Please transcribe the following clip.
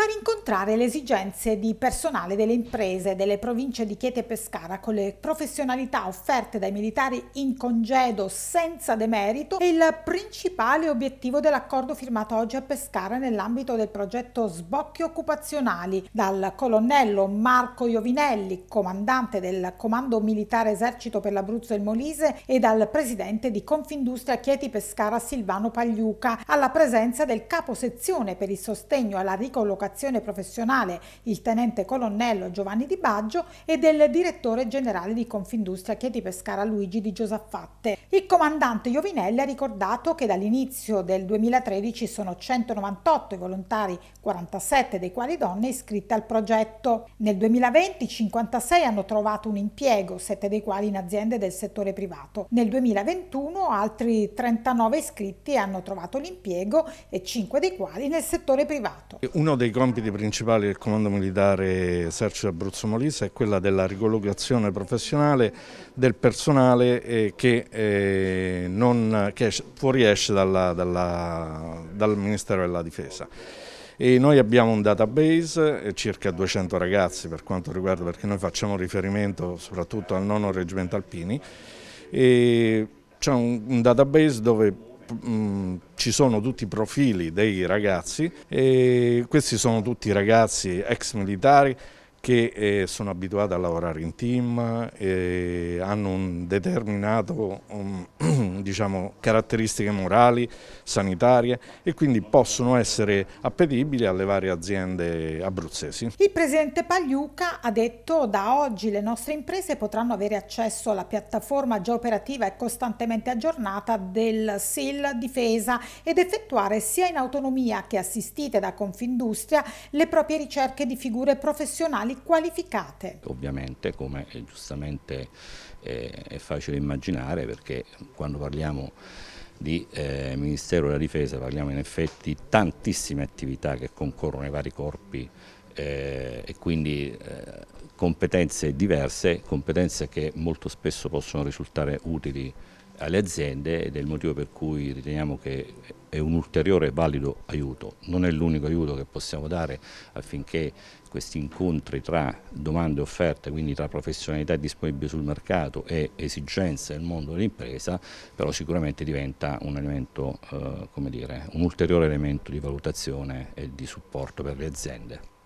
far incontrare le esigenze di personale delle imprese delle province di Chieti e Pescara con le professionalità offerte dai militari in congedo senza demerito è il principale obiettivo dell'accordo firmato oggi a Pescara nell'ambito del progetto Sbocchi Occupazionali dal colonnello Marco Iovinelli, comandante del Comando Militare Esercito per l'Abruzzo e il Molise e dal presidente di Confindustria Chieti Pescara Silvano Pagliuca alla presenza del capo sezione per il sostegno alla ricollocazione formazione professionale il tenente colonnello Giovanni Di Baggio e del direttore generale di Confindustria Chieti Pescara Luigi Di Giosaffatte. Il comandante Iovinelli ha ricordato che dall'inizio del 2013 sono 198 i volontari, 47 dei quali donne iscritte al progetto. Nel 2020 56 hanno trovato un impiego, 7 dei quali in aziende del settore privato. Nel 2021 altri 39 iscritti hanno trovato l'impiego e 5 dei quali nel settore privato. Uno dei dei compiti principali del Comando Militare Esercito Abruzzo Molise è quella della ricollocazione professionale del personale eh, che, eh, non, che fuoriesce dalla, dalla, dal Ministero della Difesa. E noi abbiamo un database, eh, circa 200 ragazzi per quanto riguarda, perché noi facciamo riferimento soprattutto al nono reggimento alpini, e c'è un, un database dove mh, ci sono tutti i profili dei ragazzi e questi sono tutti ragazzi ex militari che eh, sono abituate a lavorare in team, eh, hanno un determinato um, diciamo, caratteristiche morali, sanitarie e quindi possono essere appetibili alle varie aziende abruzzesi. Il presidente Pagliuca ha detto da oggi le nostre imprese potranno avere accesso alla piattaforma già operativa e costantemente aggiornata del SIL Difesa ed effettuare sia in autonomia che assistite da Confindustria le proprie ricerche di figure professionali professionali qualificate. Ovviamente, come giustamente eh, è facile immaginare, perché quando parliamo di eh, Ministero della Difesa parliamo in effetti di tantissime attività che concorrono ai vari corpi eh, e quindi eh, competenze diverse, competenze che molto spesso possono risultare utili alle aziende ed è il motivo per cui riteniamo che è un ulteriore valido aiuto. Non è l'unico aiuto che possiamo dare affinché questi incontri tra domande e offerte, quindi tra professionalità disponibili sul mercato e esigenze del mondo dell'impresa, però sicuramente diventa un elemento, eh, come dire, un ulteriore elemento di valutazione e di supporto per le aziende.